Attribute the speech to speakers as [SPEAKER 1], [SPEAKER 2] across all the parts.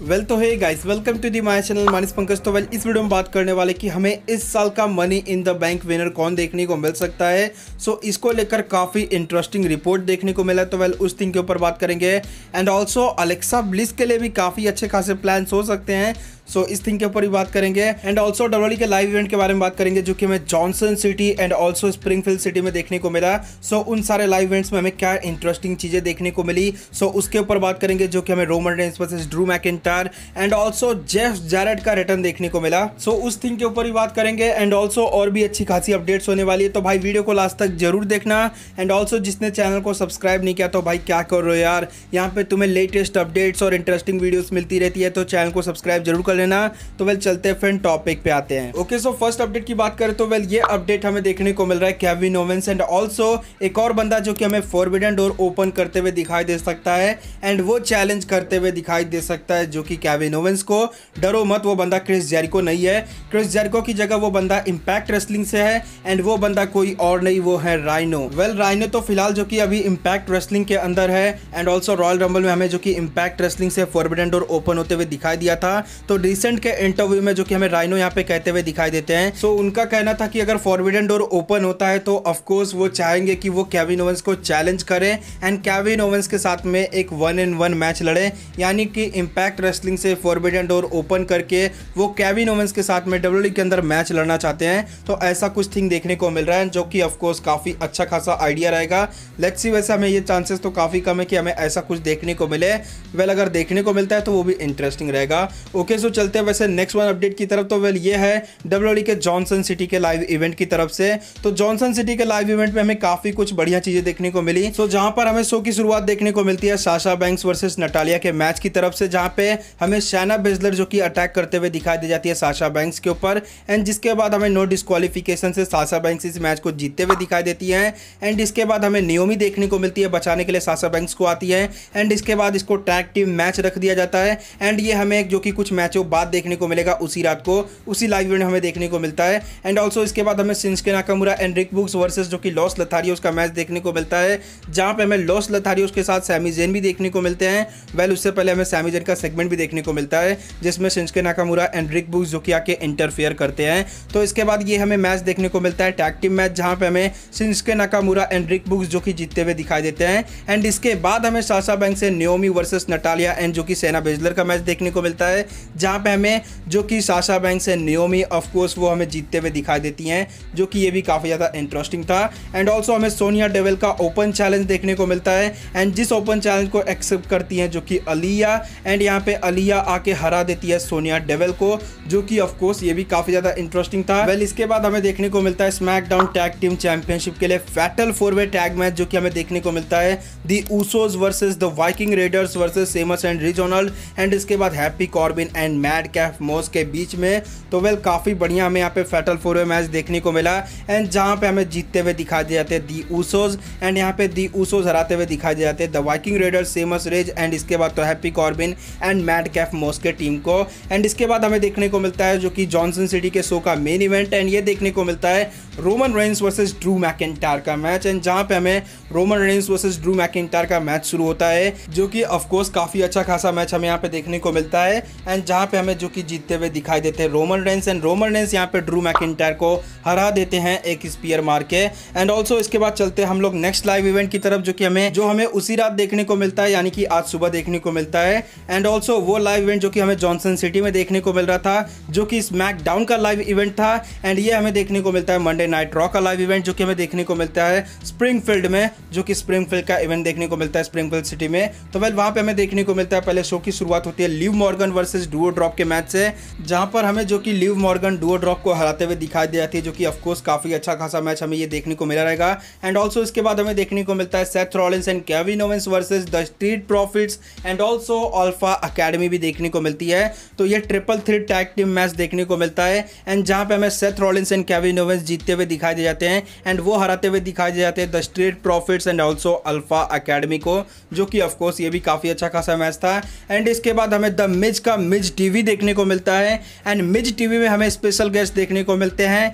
[SPEAKER 1] well तो है guys welcome to the my channel मानिस पंकज तो वेल इस वीडियो में बात करने वाले कि हमें इस साल का money in the bank winner कौन देखने को मिल सकता है सो so, इसको लेकर काफ़ी इंटरेस्टिंग रिपोर्ट देखने को मिला तो वेल उस थिंग के ऊपर बात करेंगे एंड ऑल्सो अलेक्सा ब्लिस के लिए भी काफ़ी अच्छे खासे प्लान्स हो सकते हैं सो इस थिंग के ऊपर भी बात करेंगे एंड ऑल्सो डब्ल्यू के लाइव इवेंट के बारे में बात करेंगे जो कि हमें Johnson city and also Springfield city में देखने को मिला सो उन सारे लाइव इवेंट्स में हमें क्या इंटरेस्टिंग चीज़ें देखने को मिली सो उसके ऊपर बात करेंगे जो कि हमें Roman Reigns versus Drew Mac and also Jeff Jarrett का रिटर्न देखने को मिला सो उस थिंग के ऊपर भी बात करेंगे एंड ऑल्सो और भी अच्छी खासी अपडेट्स होने वाली है तो भाई वीडियो को लास्ट तक जरूर देखना एंड ऑल्सो जिसने चैनल को सब्सक्राइब नहीं किया तो भाई क्या करो यार यहाँ पे तुम्हें लेटेस्ट अपडेट्स और इंटरेस्टिंग वीडियोस मिलती रहती है तो चैनल को सब्सक्राइब जरूर कर लेना तो वेल चलते हैं फ्रेंड टॉपिक पे आते हैं ओके सो फर्स्ट अपडेट की बात करें तो वेल ये अपडेट हमें देखने को मिल रहा है कैविन ओवेंस एंड ऑल्सो एक और बंदा जो कि हमें फोरबिडन डोर ओपन करते हुए दिखाई दे सकता है एंड वो चैलेंज करते हुए दिखाई दे सकता है जो कि कैविन ओवेंस को डरो मत वो बंदा क्रिस जेरिको नहीं है क्रिस जेरिको की जगह वो बंदा इम्पैक्ट रेस्लिंग से है एंड वो बंदा कोई और नहीं वो है राइनो वेल राइनो तो फिलहाल जो कि अभी इम्पैक्ट रेस्लिंग के अंदर है एंड ऑल्सो रॉयल रंबल में हमें जो कि इम्पैक्ट रेस्लिंग से फोरबिडन डोर ओपन होते हुए दिखाई दिया था तो रिसेंट के इंटरव्यू में जो कि हमें राइनो यहाँ पे कहते हुए दिखाई देते हैं सो उनका कहना था कि अगर फॉरविडन डोर ओपन होता है तो ऑफकोर्स वो चाहेंगे कि वो कैविन ओवंस को चैलेंज करें एंड कैविन ओवंस के साथ में एक वन एंड वन मैच लड़े यानी कि इम्पैक्ट रेसलिंग से फॉरविडन डोर ओपन करके वो कैविन ओवंस के साथ में डब्ल्यू e के अंदर मैच लड़ना चाहते हैं तो ऐसा कुछ थिंग देखने को मिल रहा है जो कि ऑफकोर्स काफ़ी अच्छा खासा आइडिया रहेगा लेट्स सी वैसे हमें ये चांसेस तो काफ़ी कम है कि हमें ऐसा कुछ देखने को मिले वेल अगर देखने को मिलता है तो वो भी इंटरेस्टिंग रहेगा ओके सो चलते हैं वैसे नेक्स्ट वन अपडेट की तरफ तो वेल ये है डब्ल्यू e के जॉनसन सिटी के लाइव इवेंट की तरफ से तो जॉनसन सिटी के लाइव इवेंट में हमें काफी कुछ बढ़िया चीजें देखने को मिली तो जहां पर हमें शो की शुरुआत देखने को मिलती है साशा बैंक्स वर्सेस नटालिया के मैच की तरफ से जहां पे हमें शैना बेजलर जो कि अटैक करते हुए दिखाई दी जाती है साशा बैंक्स के ऊपर एंड जिसके बाद हमें नो डिस्कालिफिकेशन से साशा बैंक्स इस मैच को जीतते हुए दिखाई देती है एंड इसके बाद हमें नियोमी देखने को मिलती है बचाने के लिए साशा बैंक्स को आती है एंड इसके बाद इसको टैग टीम मैच रख दिया जाता है एंड ये हमें जो कि कुछ मैचों बाद देखने को मिलेगा उसी रात को उसी लाइव इवेंट हमें देखने को मिलता है एंड ऑल्सो इसके बाद हमें Shinsuke Nakamura and Rick Boogs versus जो कि लॉस लथारियोस का मैच देखने को मिलता है जहाँ पर हमें लॉस लथारियोस के साथ सैमीजेन भी देखने को मिलते हैं वेल उससे पहले हमें सैमीजेन का सेगमेंट भी देखने को मिलता है जिसमें Shinsuke Nakamura and Rick Boogs जो कि आके इंटरफेयर करते हैं तो इसके बाद ये हमें मैच देखने को मिलता है टैग टीम मैच जहाँ पर हमें Shinsuke Nakamura and Rick Boogs जो कि जीतते हुए दिखाई देते हैं एंड इसके बाद हमें सासा बैंक से न्योमी वर्सेज नटालिया एंड जो कि सेना बेजलर का मैच देखने को मिलता है जहाँ यहाँ पे हमें जो कि साशा बैंक से नियोमी ऑफकोर्स वो हमें जीतते हुए दिखाई देती हैं जो कि ये भी काफ़ी ज़्यादा इंटरेस्टिंग था एंड ऑल्सो हमें सोनिया डेवल का ओपन चैलेंज देखने को मिलता है एंड जिस ओपन चैलेंज को एक्सेप्ट करती हैं जो कि अलिया एंड यहाँ पे अलिया आके हरा देती है सोनिया डेवल को जो कि ऑफकोर्स ये भी काफ़ी ज़्यादा इंटरेस्टिंग था वेल इसके बाद हमें देखने को मिलता है स्मैकडाउन टैग टीम चैंपियनशिप के लिए fatal four way tag match जो कि हमें देखने को मिलता है the Usos versus the Viking Raiders versus Sheamus and Ridge Holland and इसके बाद Happy Corbin and and Madcap Moss के बीच में तो वेल काफ़ी बढ़िया हमें यहाँ पे फैटल फोर वे मैच देखने को मिला एंड जहाँ पे हमें जीतते हुए दिखा दिए जाते दी ऊसोज एंड यहाँ पे दी ऊसोज हराते हुए दिखा दिए जाते the Viking Raiders Sheamus Ridge and इसके बाद तो Happy Corbin and Madcap Moss के टीम को एंड इसके बाद हमें देखने को मिलता है जो कि जॉनसन सिटी के शो का मेन इवेंट एंड ये देखने को मिलता है Roman Reigns versus Drew McIntyre का मैच एंड जहाँ पे हमें Roman Reigns versus Drew Mac का मैच शुरू होता है जो कि कोर्स काफ़ी अच्छा खासा मैच हमें यहाँ पे देखने को मिलता है एंड जहाँ पे हमें जो कि जीतते हुए दिखाई देते हैं Roman Reigns and Roman Reigns यहाँ पे ड्रू मैकेंटार को हरा देते हैं एक स्पीयर मार के एंड ऑल्सो इसके बाद चलते हम लोग नेक्स्ट लाइव इवेंट की तरफ जो कि हमें जो हमें उसी रात देखने को मिलता है यानी कि आज सुबह देखने को मिलता है एंड ऑल्सो वो लाइव इवेंट जो कि हमें जॉनसन सिटी में देखने को मिल रहा था जो कि स्मैक का लाइव इवेंट था एंड ये हमें देखने को मिलता है मंडे नाइट रॉक का लाइव इवेंट जो कि हमें देखने को मिलता है स्प्रिंगफील्ड में जो कि स्प्रिंगफील्ड का इवेंट देखने को मिलता है स्प्रिंगफील्ड सिटी में तो वेल वहाँ पे हमें देखने को मिलता है पहले शो की शुरुआत होती है Liv Morgan versus duo drop के मैच से जहाँ पर हमें जो कि लिव मॉर्गन डुओ ड्रॉप को हराते हुए दिखाई दी जाती है जो कि ऑफकोर्स काफ़ी अच्छा खासा मैच हमें ये देखने को मिला रहेगा एंड ऑल्सो इसके बाद हमें देखने को मिलता है Seth Rollins and Kevin Owens versus the Street Profit and also Alpha Academy भी देखने को मिलती है तो ये triple three tag team match देखने को मिलता है एंड जहाँ पे हमें Seth Rollins and Kevin Owens जीतते हुए दिखाई दे जाते हैं एंड वो हराते हुए दिखाई दे जाते हैं the Street Profits and also Alpha Academy को जो कि ऑफकोर्स ये भी काफ़ी अच्छा खासा मैच था एंड इसके बाद हमें द मिज का मिज टीवी देखने को मिलता है एंड मिज टीवी में हमें स्पेशल गेस्ट देखने को मिलते हैं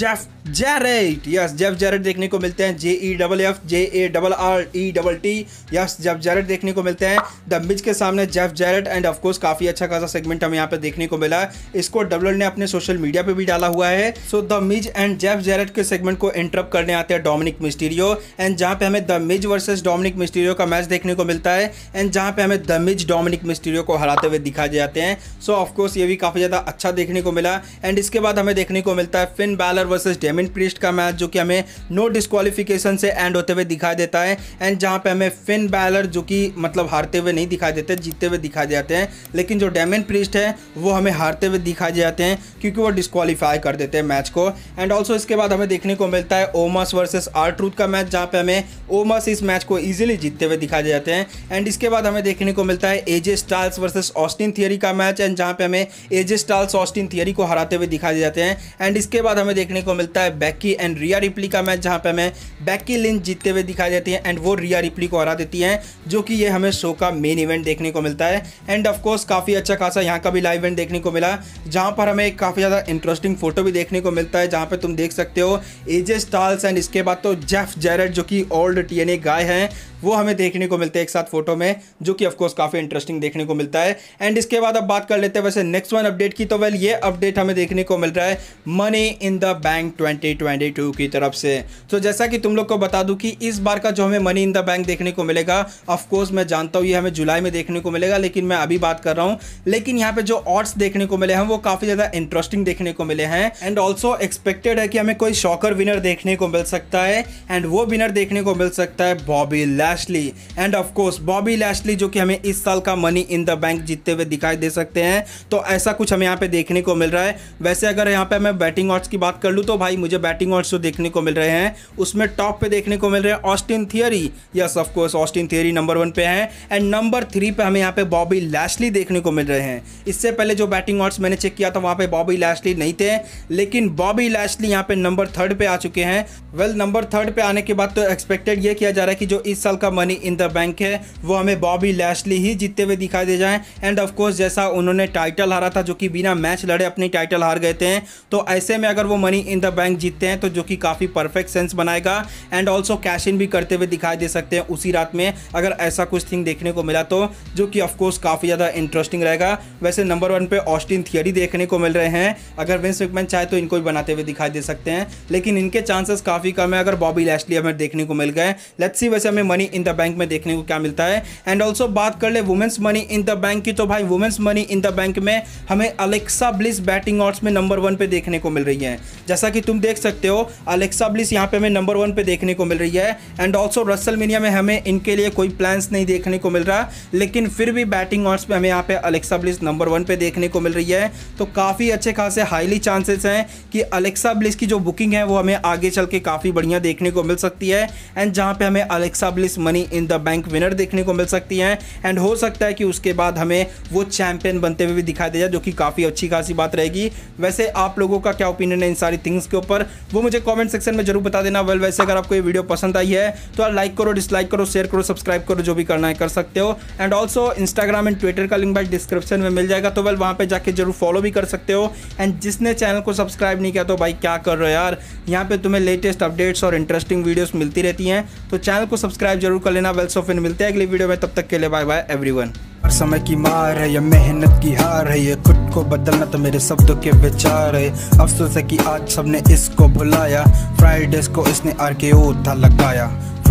[SPEAKER 1] Jeff Jarrett yes Jeff Jarrett देखने को मिलते हैं J E double F J A double R E double T yes Jeff Jarrett देखने को मिलते हैं द मिज के सामने जेफ जेरेट एंड ऑफकोर्स काफ़ी अच्छा खासा सेगमेंट हमें यहाँ पे देखने को मिला इसको डब्लर ने अपने सोशल मीडिया पे भी डाला हुआ है so the Miz and Jeff Jarrett के सेगमेंट को इंटरप करने आते हैं डोमिनिक मिस्टीरियो एंड जहाँ पे हमें the Miz versus Dominik Mysterio का मैच देखने को मिलता है एंड जहाँ पे हमें द मिज डोमिनिक मिस्टीरियो को हराते हुए दिखा जाते हैं सो so, ऑफकोर्स ये भी काफ़ी ज़्यादा अच्छा देखने को मिला एंड इसके बाद हमें देखने को मिलता है Finn Balor versus Damian Priest का मैच जो कि हमें नो डिस्कालिफिकेशन से एंड होते हुए दिखाई देता है एंड जहाँ पर हमें फिन बैलर जो कि मतलब हारते हुए नहीं दिखाई देते जीतते हुए दिखाई जाते हैं लेकिन जो डेमिन प्रिस्ट है वो हमें हारते हुए दिखाई जाते हैं क्योंकि वो डिस्कालीफाई कर देते हैं मैच को एंड ऑल्सो इसके बाद हमें देखने को मिलता है ओमस वर्सेस आर ट्रूथ का मैच जहाँ पे हमें ओमस इस मैच को इजीली जीतते हुए दिखाए जाते हैं एंड इसके बाद हमें देखने को मिलता है AJ Styles versus Austin Theory का मैच एंड जहाँ पे हमें एजे स्टाल्स ऑस्टिन थियरी को हराते हुए दिखाए जाते हैं एंड इसके बाद हमें देखने को मिलता है बैकी एंड रिया रिप्ली का मैच जहाँ पे हमें बैकी लिंच जीतते हुए दिखाई जाती है एंड वो रिया रिप्ली को हरा देती हैं जो कि ये हमें शो का मेन इवेंट देखने को मिलता है एंड ऑफकोर्स काफ़ी अच्छा खासा यहाँ का भी लाइव इवेंट देखने को मिला जहाँ पर हमें काफ़ी ज़्यादा इंटरेस्टिंग फोटो भी देखने को मिलता है जहाँ पर तुम देख सकते सकते हो एजे स्टाल्स एंड इसके बाद तो जेफ जेरेट जो कि ओल्ड टीएनए गाय हैं वो हमें देखने को मिलते हैं एक साथ फोटो में जो कि ऑफकोर्स काफ़ी इंटरेस्टिंग देखने को मिलता है एंड इसके बाद अब बात कर लेते हैं वैसे नेक्स्ट वन अपडेट की तो वेल ये अपडेट हमें देखने को मिल रहा है मनी इन द बैंक 2022 की तरफ से तो जैसा कि तुम लोग को बता दू कि इस बार का जो हमें मनी इन द बैंक देखने को मिलेगा ऑफकोर्स मैं जानता हूँ ये हमें जुलाई में देखने को मिलेगा लेकिन मैं अभी बात कर रहा हूँ लेकिन यहाँ पे जो ऑर्ड्स देखने को मिले हैं वो काफ़ी ज़्यादा इंटरेस्टिंग देखने को मिले हैं एंड ऑल्सो एक्सपेक्टेड है कि हमें कोई शॉकर विनर देखने को मिल सकता है एंड वो विनर देखने को मिल सकता है Bobby lab Lashley and of course Bobby Lashley जो कि हमें इस साल का मनी इन द बैंक जीतते हुए दिखाई दे सकते हैं तो ऐसा कुछ हमें यहाँ पे देखने को मिल रहा है वैसे अगर यहाँ पे मैं बैटिंग ऑर्ड्स की बात कर लूँ तो भाई मुझे बैटिंग ऑर्ड्स जो देखने को मिल रहे हैं उसमें टॉप पे देखने को मिल रहे हैं Austin Theory yes of course Austin Theory number one पे है एंड नंबर थ्री पे हमें यहाँ पे बॉबी लैशली देखने को मिल रहे हैं इससे पहले जो बैटिंग ऑर्ड्स मैंने चेक किया था वहाँ पे बॉबी लैशली नहीं थे लेकिन बॉबी लैशली यहाँ पे नंबर थर्ड पे आ चुके हैं वेल नंबर थर्ड पे आने के बाद तो एक्सपेक्टेड ये किया जा रहा है कि जो इस साल का मनी इन द बैंक है वो हमें बॉबी लैशली ही जीतते हुए दिखाई दे जाए एंड ऑफकोर्स जैसा उन्होंने टाइटल हारा था जो कि बिना मैच लड़े अपनी टाइटल हार गए थे तो ऐसे में अगर वो मनी इन द बैंक जीतते हैं तो जो कि काफ़ी परफेक्ट सेंस बनाएगा एंड ऑल्सो कैश इन भी करते हुए दिखाई दे सकते हैं उसी रात में अगर ऐसा कुछ थिंग देखने को मिला तो जो कि ऑफकोर्स काफ़ी ज़्यादा इंटरेस्टिंग रहेगा वैसे नंबर वन पे ऑस्टिन थियरी देखने को मिल रहे हैं अगर विंस विकमैन चाहे तो इनको भी बनाते हुए दिखाई दे सकते हैं लेकिन इनके चांसेस काफ़ी कम है अगर बॉबी लैशली हमें देखने को मिल गए लेट्स सी वैसे हमें मनी इन द बैंक में देखने को क्या मिलता है एंड ऑल्सो बात कर ले women's money in the bank की तो भाई women's money in the bank में हमें अलेक्सा ब्लिस बैटिंग ऑर्ड्स में नंबर वन पे देखने को मिल रही है जैसा कि तुम देख सकते हो अलेक्सा ब्लिस यहाँ पे हमें नंबर वन पे देखने को मिल रही है एंड ऑल्सो रसल में हमें इनके लिए कोई प्लान्स नहीं देखने को मिल रहा लेकिन फिर भी बैटिंग ऑर्ड्स में हमें यहाँ पे अलेक्सा ब्लिस नंबर वन पे देखने को मिल रही है तो काफ़ी अच्छे खासे हाईली चांसेस हैं कि अलेक्सा ब्लिस की जो बुकिंग है वो हमें आगे चल के काफ़ी बढ़िया देखने को मिल सकती है एंड जहाँ पे हमें Alexa Bliss series money in the bank winner देखने को मिल सकती है एंड हो सकता है कि उसके बाद हमें वो चैंपियन बनते हुए भी दिखाई दे जाए जो कि काफ़ी अच्छी खासी बात रहेगी वैसे आप लोगों का क्या ओपिनियन है इन सारी थिंग्स के ऊपर वो मुझे कॉमेंट सेक्शन में जरूर बता देना वेल वैसे अगर आपको ये वीडियो पसंद आई है तो आप लाइक करो डिसलाइक करो शेयर करो सब्सक्राइब करो जो भी करना है कर सकते हो and also Instagram and Twitter का लिंक भाई डिस्क्रिप्शन में मिल जाएगा तो वेल वहाँ पर जाके जरूर फॉलो भी कर सकते हो एंड जिसने चैनल को सब्सक्राइब नहीं किया तो भाई क्या कर रहे हो यार यहाँ पे तुम्हें लेटेस्ट अपडेट्स और इंटरेस्टिंग वीडियोस मिलती रहती हैं तो चैनल को सब्सक्राइब जरूर कर लेना वेल्स ऑफ मिलते हैं अगली वीडियो में तब तक के लिए बाय बाय एवरीवन हर समय की मार है या मेहनत की हार है ये खुद को बदलना तो मेरे शब्दों के विचार है अफसोस है कि आज सबने इसको भुलाया फ्राइडेज को इसने आर के था लगाया